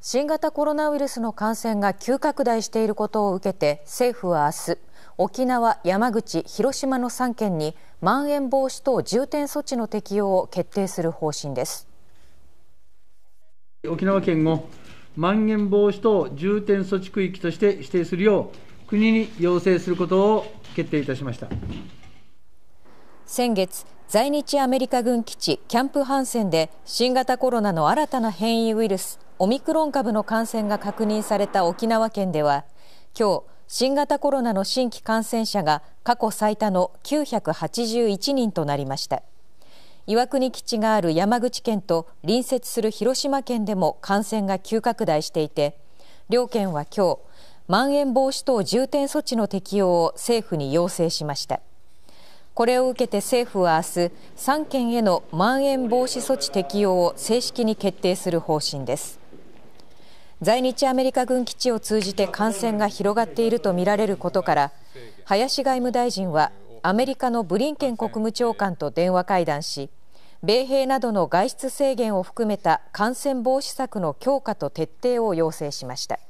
新型コロナウイルスの感染が急拡大していることを受けて政府は明日沖縄、山口、広島の3県にまん延防止等重点措置の適用を決定する方針です沖縄県をまん延防止等重点措置区域として指定するよう国に要請することを決定いたしました先月在日アメリカ軍基地キャンプハンセンで新型コロナの新たな変異ウイルスオミクロン株の感染が確認された沖縄県では今日新型コロナの新規感染者が過去最多の981人となりました岩国基地がある山口県と隣接する広島県でも感染が急拡大していて両県は今日まん延防止等重点措置の適用を政府に要請しましたこれを受けて政府は明日3県へのまん延防止措置適用を正式に決定する方針です在日アメリカ軍基地を通じて感染が広がっているとみられることから林外務大臣はアメリカのブリンケン国務長官と電話会談し米兵などの外出制限を含めた感染防止策の強化と徹底を要請しました。